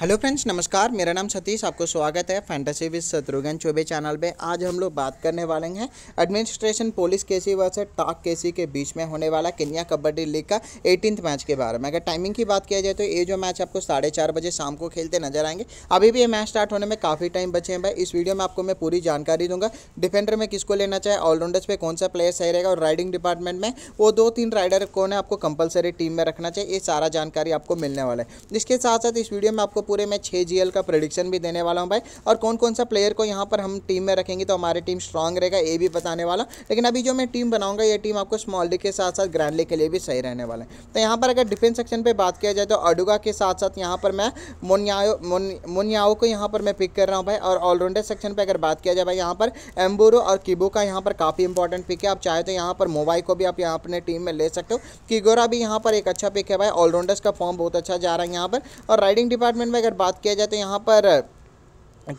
hello friends नमस्कार मेरा नाम सतीश आपको स्वागत है fantasy with Shatrughan Choubey channel पे आज हम लोग बात करने वाले हैं एडमिनिस्ट्रेशन पुलिस केसी वर्सेस टाक केसी के बीच में होने वाला केन्या कबड्डी लीग का एटीनथ मैच के बारे में अगर टाइमिंग की बात किया जाए तो ये जो मैच आपको साढ़े चार बजे शाम को खेलते नजर आएंगे अभी भी ये मैच स्टार्ट होने में काफ़ी टाइम बचे हैं भाई इस वीडियो में आपको मैं पूरी जानकारी दूंगा डिफेंडर में किसको लेना चाहे ऑलराउंडर्स पर कौन सा प्लेयर सही रहेगा और राइडिंग डिपार्टमेंट में वो दो तीन राइडर कौन है आपको कंपलसरी टीम में रखना चाहिए ये सारा जानकारी आपको मिलने वाला है इसके साथ साथ इस वीडियो में आपको पूरे मैं छः जी का प्रडिक्शन भी देने वाला हूँ भाई और कौन कौन सा प्लेयर को यहाँ पर हम टीम में रखेंगे तो हमारी टीम स्ट्रांग रहेगा ये भी बताने वाला लेकिन अभी जो मैं टीम बनाऊंगा ये टीम आपको स्मॉल लीग के साथ साथ ग्रैंड लीग के लिए भी सही रहने वाला है तो यहाँ पर अगर डिफेंस सेक्शन पर बात किया जाए तो अडुगा के साथ साथ यहाँ पर मैं मुनियाओ मुनियाओ को यहाँ पर मैं पिक कर रहा हूँ भाई और ऑलराउंडर सेक्शन पर अगर बात किया जाए भाई यहाँ पर एम्बोरो और किबो का यहाँ पर काफ़ी इंपॉर्टेंट पिक है आप चाहे तो यहाँ पर मोबाइल को भी आप यहाँ अपने टीम में ले सकते हो किगोरा भी यहाँ पर एक अच्छा पिक है भाई ऑलराउंडर्स का फॉर्म बहुत अच्छा जा रहा है यहाँ पर और राइडिंग डिपार्टमेंट में में अगर बात किया जाए तो यहाँ पर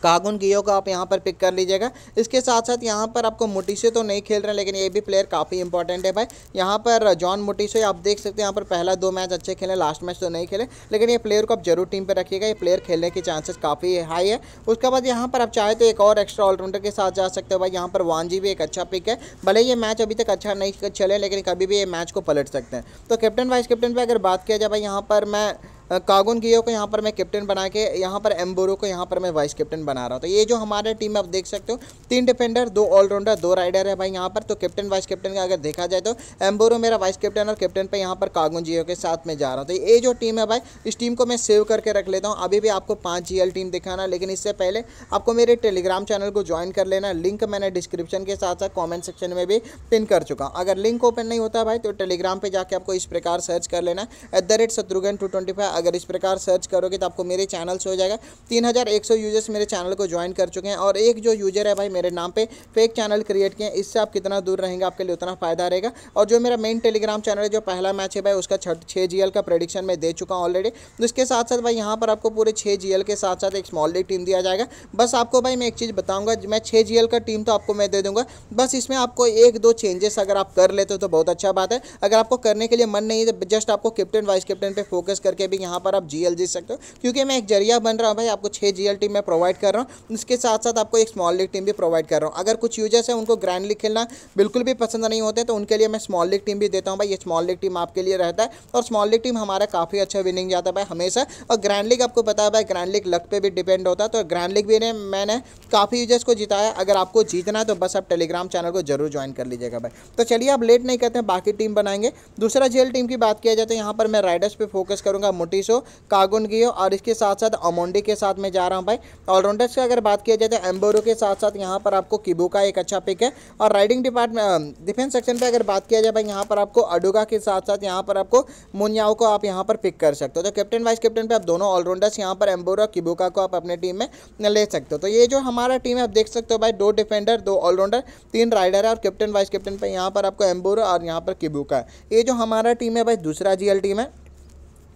कागुन गियो का आप यहाँ पर पिक कर लीजिएगा इसके साथ साथ यहाँ पर आपको मोटिसो तो नहीं खेल रहे लेकिन ये भी प्लेयर काफ़ी इंपॉर्टेंट है भाई यहाँ पर जॉन मोटिसो आप देख सकते हैं यहाँ पर पहला दो मैच अच्छे खेले लास्ट मैच तो नहीं खेले लेकिन ये प्लेयर को आप जरूर टीम पर रखिएगा ये प्लेयर खेलने के चांसेस काफ़ी हाई है उसके बाद यहाँ पर आप चाहे तो एक और एक्स्ट्रा ऑलराउंडर के साथ जा सकते हो भाई यहाँ पर जी भी एक अच्छा पिक है भले ये मैच अभी तक अच्छा नहीं चले लेकिन कभी भी ये मैच को पलट सकते हैं तो कैप्टन वाइस कैप्टन पर अगर बात किया जाए भाई यहाँ पर मैं कागुन गियो को यहाँ पर मैं कैप्टन बना के यहाँ पर एम्बोरो को यहाँ पर मैं वाइस कैप्टन बना रहा हूँ तो ये जो हमारे टीम में आप देख सकते हो तीन डिफेंडर दो ऑलराउंडर दो राइडर है भाई यहाँ पर तो कैप्टन वाइस कैप्टन का अगर देखा जाए तो एम्बोरो मेरा वाइस कैप्टन और कैप्टन पर यहाँ पर कागुन जियो के साथ में जा रहा हूँ तो ये जो टीम है भाई इस टीम को मैं सेव करके रख लेता हूँ अभी भी आपको पाँच जी टीम दिखाना लेकिन इससे पहले आपको मेरे टेलीग्राम चैनल को ज्वाइन कर लेना लिंक मैंने डिस्क्रिप्शन के साथ साथ कॉमेंट सेक्शन में भी पिन कर चुका हूँ अगर लिंक ओपन नहीं होता भाई तो टेलीग्राम पर जाके आपको इस प्रकार सर्च कर लेना at the rate two twenty five अगर इस प्रकार सर्च करोगे तो आपको मेरे चैनल से हो जाएगा तीन यूजर्स मेरे चैनल को ज्वाइन कर चुके हैं और एक जो यूजर है भाई मेरे नाम पे फेक चैनल क्रिएट किए इससे आप कितना दूर रहेंगे आपके लिए उतना फ़ायदा रहेगा और जो मेरा मेन टेलीग्राम चैनल है जो पहला मैच है भाई उसका छः जी का प्रडिक्शन मैं दे चुका हूँ ऑलरेडी उसके साथ साथ भाई यहाँ पर आपको पूरे छः जी के साथ साथ एक स्मॉल डी टीम दिया जाएगा बस आपको भाई मैं एक चीज़ बताऊँगा मैं छः जी का टीम तो आपको मैं दे दूँगा बस इसमें आपको एक दो चेंजेस अगर आप कर लेते हो तो बहुत अच्छा बात है अगर आपको करने के लिए मन नहीं है तो जस्ट आपको कैप्टन वाइस कैप्टन पर फोकस करके भी यहाँ पर आप जी एल जीत सकते हो क्योंकि मैं एक जरिया बन रहा हूँ भाई आपको छः जी एल टीम मैं प्रोवाइड कर रहा हूँ इसके साथ साथ आपको एक स्मॉल लीग टीम भी प्रोवाइड कर रहा हूँ अगर कुछ यूजर्स हैं उनको ग्रैंड लीग खेलना बिल्कुल भी पसंद नहीं होते तो उनके लिए मैं स्मॉल लीग टीम भी देता हूँ भाई ये स्मॉल लीग टीम आपके लिए रहता है और स्मॉल लीग टीम हमारा काफ़ी अच्छा विनिंग जाता है भाई हमेशा और ग्रैंड लीग आपको बताया भाई ग्रैंड लीग लक पर भी डिपेंड होता है तो ग्रैंड लीग भी ने मैंने काफ़ी यूजर्स को जिताया अगर आपको जीतना है तो बस आप टेलीग्राम चैनल को जरूर ज्वाइन कर लीजिएगा भाई तो चलिए आप लेट नहीं करते हैं बाकी टीम बनाएंगे दूसरा जेल टीम की बात किया जाए तो यहाँ पर मैं राइडर्स पर फोकस करूँगा मोटी हो कागुन हो और इसके साथ साथ अमोंडी के साथ में जा रहा हूँ भाई ऑलराउंडर्स की अगर बात किया जाए तो एम्बोरो के साथ साथ यहाँ पर आपको किबू का एक अच्छा पिक है और राइडिंग डिपार्टमेंट डिफेंस सेक्शन पर अगर बात किया जाए भाई यहाँ पर आपको अडुगा के साथ साथ यहाँ पर आपको मुनियाओ को आप यहाँ पर पिक कर सकते हो तो कैप्टन वाइस कैप्टन पर आप दोनों ऑलराउंडर्स यहाँ पर एम्बोरो और किबुका को आप अपने टीम में ले सकते हो तो ये जो हमारा टीम है आप देख सकते हो भाई दो डिफेंडर दो ऑलराउंडर तीन राइडर है और कैप्टन वाइस कैप्टन पर यहाँ पर आपको एम्बोरो और यहाँ पर किबुका है ये जो हमारा टीम है भाई दूसरा जीएल टीम है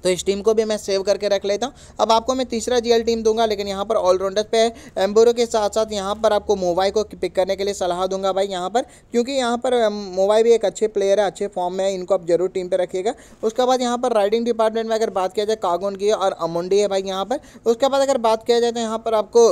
तो इस टीम को भी मैं सेव करके रख लेता हूँ अब आपको मैं तीसरा जीएल टीम दूंगा लेकिन यहाँ पर ऑलराउंडर पे एम्बोरो के साथ साथ यहाँ पर आपको मोबाई को पिक करने के लिए सलाह दूंगा भाई यहाँ पर क्योंकि यहाँ पर मोबाई भी एक अच्छे प्लेयर है अच्छे फॉर्म में है इनको आप जरूर टीम पर रखिएगा उसके बाद यहाँ पर राइडिंग डिपार्टमेंट में अगर बात किया जाए कागुन की और अमुंडी है भाई यहाँ पर उसके बाद अगर बात किया जाए तो यहाँ पर आपको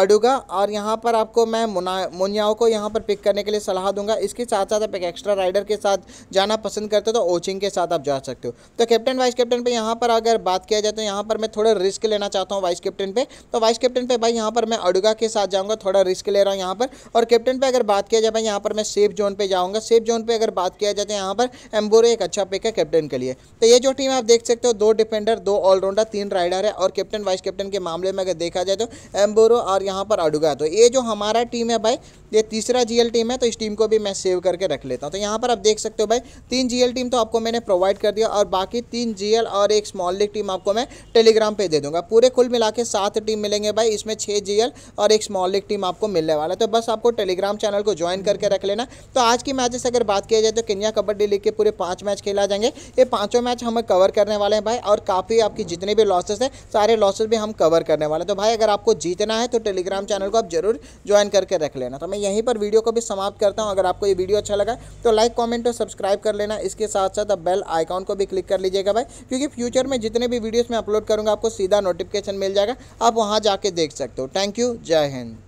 अडुगा और यहाँ पर आपको मैं मुना मुनियाओ को यहाँ पर पिक करने के लिए सलाह दूंगा इसके साथ साथ आप एक एक्स्ट्रा राइडर के साथ जाना पसंद करते हो तो ओचिंग के साथ आप जा सकते हो तो कैप्टन वाइस कैप्टन पे यहाँ पर अगर बात किया जाए तो यहाँ पर मैं थोड़ा रिस्क लेना चाहता हूँ वाइस कैप्टन पे तो वाइस कैप्टन पे भाई यहाँ पर मैं अडुगा के साथ जाऊँगा थोड़ा रिस्क ले रहा हूँ यहाँ पर और कैप्टन पर अगर बात किया जाए भाई यहाँ पर मैं सेफ जोन पर जाऊँगा सेफ जोन पर अगर बात किया जाए तो यहाँ पर एम्बोरे एक अच्छा पिक है कैप्टन के लिए तो ये जो टीम आप देख सकते हो दो डिफेंडर दो ऑलराउंडर तीन राइडर है और कैप्टन वाइस कैप्टन के मामले में अगर देखा जाए तो एम्बोरो और यहाँ पर गया तो ये जो हमारा टीम है भाई ये तीसरा जीएल टीम है तो इस टीम को भी मैं सेव करके रख लेता हूँ तो यहाँ पर आप देख सकते हो भाई तीन जीएल टीम तो आपको मैंने प्रोवाइड कर दिया और बाकी तीन जीएल और एक स्मॉल लीग टीम आपको मैं टेलीग्राम पे दे दूंगा पूरे कुल मिला के सात टीम मिलेंगे भाई इसमें छः जीएल और एक स्मॉल लीग टीम आपको मिलने वाला तो बस आपको टेलीग्राम चैनल को ज्वाइन करके रख लेना तो आज की मैचेस अगर बात किया जाए तो किन्या कबड्डी लीग के पूरे पाँच मैच खेला जाएंगे ये पाँचों मैच हमें कवर करने वाले हैं भाई और काफ़ी आपकी जितने भी लॉसेस हैं सारे लॉसेज भी हम कवर करने वाले हैं तो भाई अगर आपको जीतना है तो टेलीग्राम चैनल को आप जरूर ज्वाइन करके रख लेना तो मैं यहीं पर वीडियो को भी समाप्त करता हूँ अगर आपको ये वीडियो अच्छा लगा तो लाइक कॉमेंट और सब्सक्राइब कर लेना इसके साथ साथ अब बेल आइकॉन को भी क्लिक कर लीजिएगा भाई क्योंकि फ्यूचर में जितने भी वीडियोज़ मैं अपलोड करूँगा आपको सीधा नोटिफिकेशन मिल जाएगा आप वहाँ जाके देख सकते हो थैंक यू जय हिंद